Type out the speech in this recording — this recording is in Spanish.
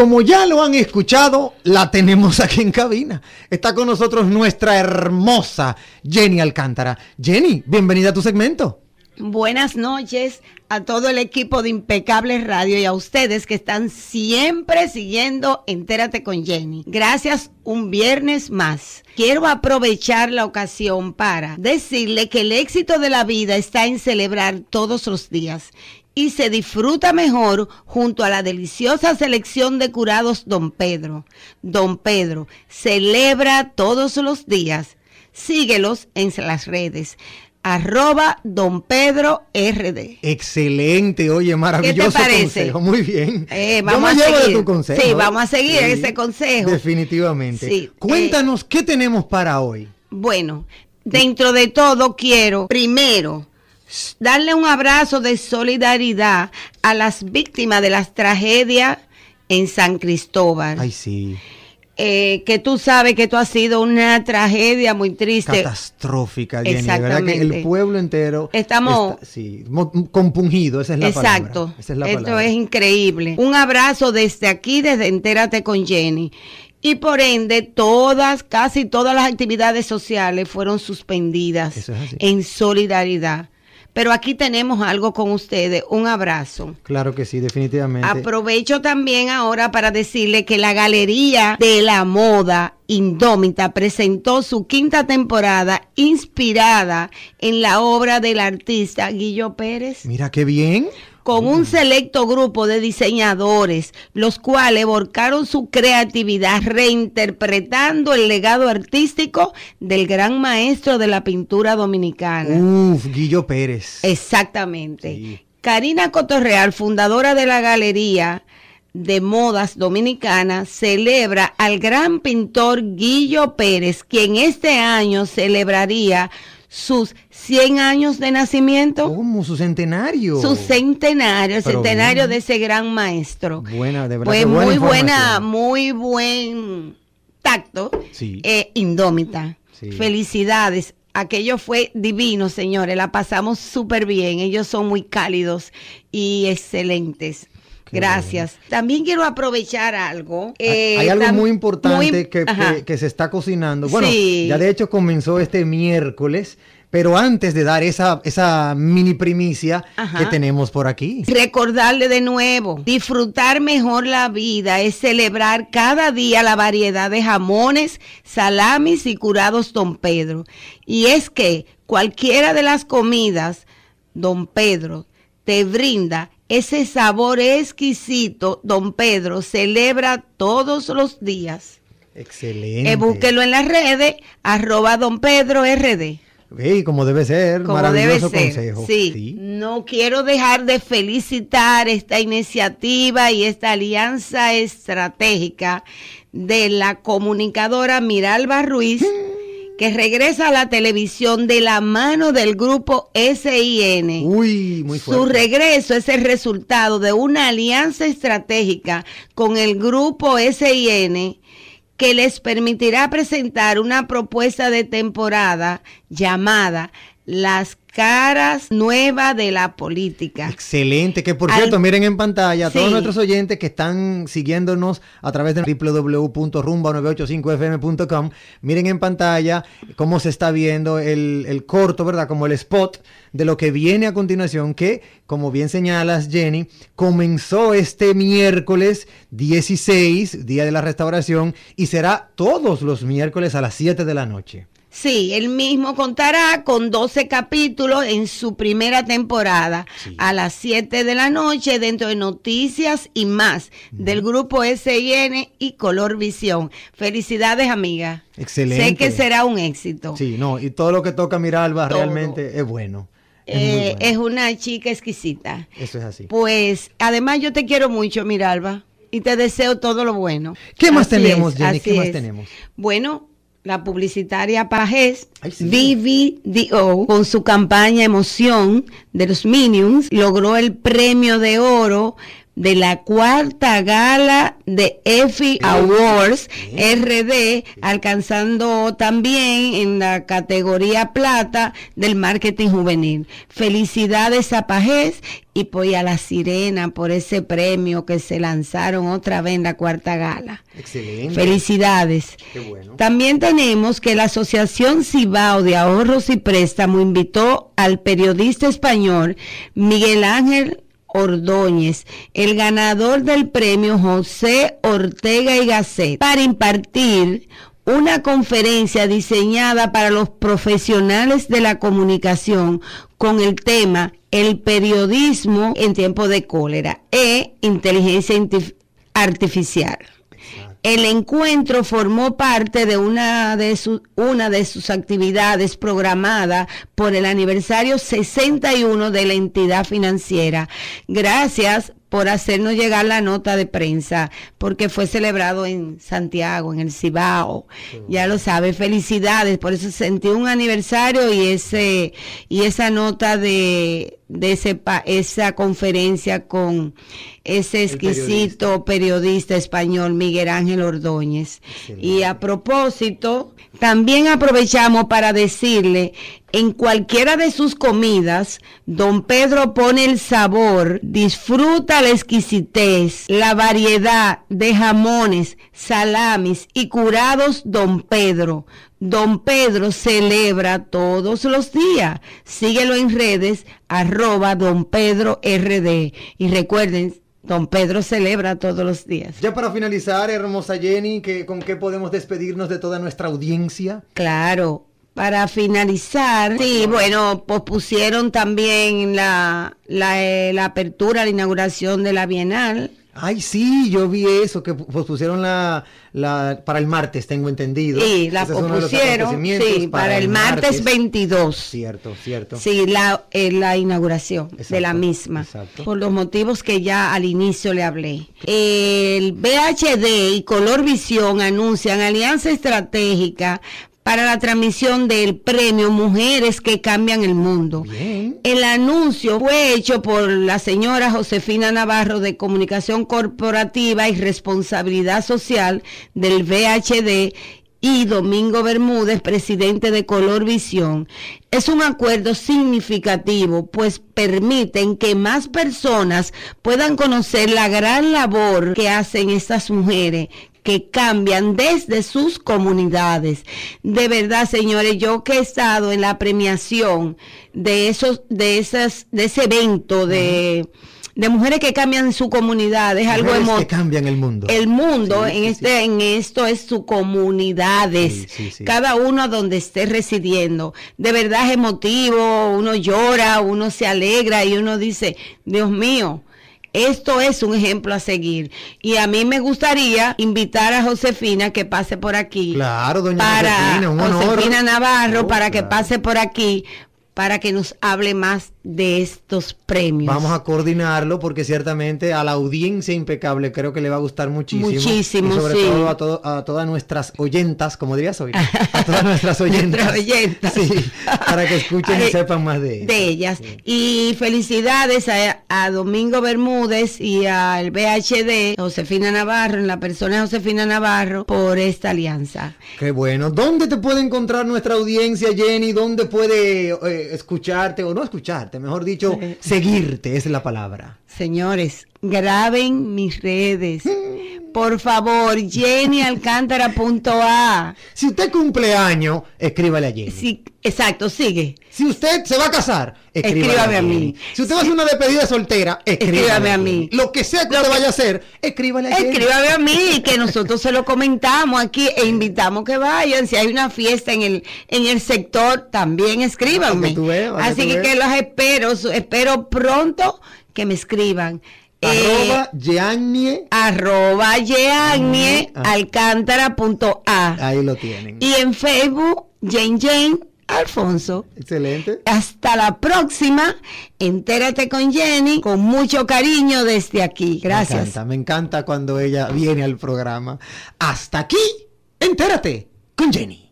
Como ya lo han escuchado, la tenemos aquí en cabina. Está con nosotros nuestra hermosa Jenny Alcántara. Jenny, bienvenida a tu segmento. Buenas noches a todo el equipo de Impecables Radio y a ustedes que están siempre siguiendo Entérate con Jenny. Gracias un viernes más. Quiero aprovechar la ocasión para decirle que el éxito de la vida está en celebrar todos los días y se disfruta mejor junto a la deliciosa selección de curados Don Pedro. Don Pedro celebra todos los días. Síguelos en las redes arroba don Pedro RD. Excelente, oye, maravilloso ¿Qué te parece? Muy bien. Eh, vamos Yo me a seguir. tu consejo. Sí, ¿eh? vamos a seguir ese consejo. Definitivamente. Cuéntanos eh, qué tenemos para hoy. Bueno, dentro de todo quiero primero darle un abrazo de solidaridad a las víctimas de las tragedias en San Cristóbal. Ay, sí. Eh, que tú sabes que tú ha sido una tragedia muy triste. Catastrófica, Jenny. verdad que el pueblo entero. Estamos. compungidos. sí, compungido, esa es la exacto, palabra. Exacto. Es Esto palabra. es increíble. Un abrazo desde aquí, desde Entérate con Jenny. Y por ende, todas, casi todas las actividades sociales fueron suspendidas en solidaridad pero aquí tenemos algo con ustedes. Un abrazo. Claro que sí, definitivamente. Aprovecho también ahora para decirle que la Galería de la Moda Indómita presentó su quinta temporada inspirada en la obra del artista Guillo Pérez. Mira qué bien con un selecto grupo de diseñadores, los cuales volcaron su creatividad reinterpretando el legado artístico del gran maestro de la pintura dominicana. Uf, Guillo Pérez. Exactamente. Karina Cotorreal, fundadora de la galería de modas dominicana, celebra al gran pintor Guillo Pérez, quien este año celebraría sus 100 años de nacimiento. ¿Cómo? Su centenario. Su centenario, el centenario de ese gran maestro. Buena, de muy buena, muy buen tacto. Sí. Eh, indómita. Felicidades. Aquello fue divino, señores. La pasamos súper bien. Ellos son muy cálidos y excelentes. Gracias. También quiero aprovechar algo. hay, eh, algo muy importante que, se está cocinando. Bueno, ya de hecho comenzó este miércoles. Pero antes de dar esa, esa mini primicia que tenemos por aquí. Recordarle de nuevo, disfrutar mejor la vida es celebrar cada día la variedad de jamones, salamis y curados Don Pedro. Y es que cualquiera de las comidas Don Pedro te brinda ese sabor exquisito, don Pedro, celebra todos los días. Excelente. Eh, búsquelo en las redes, arroba don Pedro RD. como debe ser, como debe ser. no quiero dejar de felicitar esta iniciativa y esta alianza estratégica de la comunicadora Miralba Ruiz que regresa a la televisión de la mano del grupo SIN. Uy, muy fuerte. Su regreso es el resultado de una alianza estratégica con el grupo SIN que les permitirá presentar una propuesta de temporada llamada las caras nuevas de la política. Excelente, que por cierto, miren en pantalla todos nuestros oyentes que están siguiéndonos a través de www.rumba985fm.com. Miren en pantalla cómo se está viendo el, el corto, ¿verdad? Como el spot de lo que viene a continuación, que, como bien señalas, Jenny, comenzó este miércoles 16, Día de la Restauración, y será todos los miércoles a las 7 de la noche. Sí, él mismo contará con 12 capítulos en su primera temporada a las 7 de la noche dentro de Noticias y más del grupo SIN y Color Visión. Felicidades, amiga. Excelente. Sé que será un éxito. Sí, no, y todo lo que toca Miralba realmente es eh, bueno. Es, una chica exquisita. Eso es así. Pues además yo te quiero mucho, Miralba, y te deseo todo lo bueno. ¿Qué más tenemos, Jenny? ¿Qué más tenemos? Bueno, la publicitaria Pajes Vivido con su campaña Emoción de los Minions, logró el premio de oro de la cuarta gala de EFI Awards RD, alcanzando también en la categoría plata del marketing juvenil. Felicidades a Pajés y pues a la Sirena por ese premio que se lanzaron otra vez en la cuarta gala. Excelente. Felicidades. También tenemos que la Asociación Cibao de Ahorros y Préstamo invitó al periodista español Miguel Ángel Ordóñez, el ganador del premio José Ortega y Gasset, para impartir una conferencia diseñada para los profesionales de la comunicación con el tema El periodismo en tiempo de cólera e inteligencia artificial. El encuentro formó parte de una de, sus actividades programadas por el aniversario 61 de la entidad financiera. Gracias por hacernos llegar la nota de prensa, porque fue celebrado en Santiago, en el Cibao. Ya lo sabe, felicidades. Por eso sentí un aniversario y ese y esa nota de, esa conferencia con ese exquisito periodista. español Miguel Ángel Ordóñez. Y a propósito, también aprovechamos para decirle en cualquiera de sus comidas, don Pedro pone el sabor, disfruta la exquisitez, la variedad de jamones, salamis y curados don Pedro. Don Pedro celebra todos los días. Síguelo en redes arroba don Pedro RD. Y recuerden, Don Pedro celebra todos los días. Ya para finalizar, hermosa Jenny, ¿con qué podemos despedirnos de toda nuestra audiencia? Claro, para finalizar, sí, bueno, pospusieron también la, eh, la, apertura, la inauguración de la Bienal. Ay, sí, yo vi eso, que pospusieron la, para el martes, tengo entendido. Sí, la pospusieron, sí, para, el, martes, 22. Cierto, cierto. Sí, la, eh, la inauguración de la misma, exacto. por los motivos que ya al inicio le hablé. El BHD y Color Visión anuncian alianza estratégica para la transmisión del premio Mujeres que Cambian el Mundo. El anuncio fue hecho por la señora Josefina Navarro de Comunicación Corporativa y Responsabilidad Social del VHD y Domingo Bermúdez, presidente de Color Visión. Es un acuerdo significativo, pues permiten que más personas puedan conocer la gran labor que hacen estas mujeres, que cambian desde sus comunidades. De verdad, señores, yo que he estado en la premiación de esos, de esas, de ese evento de, mujeres que cambian su comunidad, es algo mujeres que el mundo. El mundo en este, en esto es su comunidades, cada uno donde esté residiendo. De verdad es emotivo, uno llora, uno se alegra y uno dice, Dios mío esto es un ejemplo a seguir. Y a mí me gustaría invitar a Josefina que pase por aquí. Claro, doña Josefina, Navarro, oh, para que pase por aquí, para que nos hable más de estos premios. Vamos a coordinarlo porque ciertamente a la audiencia impecable creo que le va a gustar muchísimo. Muchísimo, y sobre todo, a, todas nuestras oyentas, como dirías hoy, a todas nuestras oyentas. para que escuchen y sepan más de ellas. Y felicidades a, Domingo Bermúdez y al BHD, Josefina Navarro, en la persona de Josefina Navarro, por esta alianza. Qué bueno. ¿Dónde te puede encontrar nuestra audiencia, Jenny? ¿Dónde puede eh, escucharte o no escuchar mejor dicho, seguirte es la palabra. Señores, graben mis redes, Por favor, jennyalcántara.a. Si usted cumple año, escríbale a Jenny. Sí, exacto, sigue. Si usted se va a casar, escríbale escríbame a, mí. Si usted va a hacer una despedida soltera, escríbale, escríbame a, mí. Lo que sea que usted vaya a hacer, escríbale a Jenny. Escríbame a mí, que nosotros se lo comentamos aquí e invitamos que vayan. Si hay una fiesta en el, en el sector, también ah, escríbanme. Así que, que los espero, espero pronto que me escriban. Arroba eh, Arroba ah. Alcántara punto A. Ahí lo tienen. Y en Facebook, Jane Jane Alfonso. Excelente. Hasta la próxima. Entérate con Jenny, con mucho cariño desde aquí. Gracias. me encanta cuando ella viene al programa. Hasta aquí, entérate con Jenny.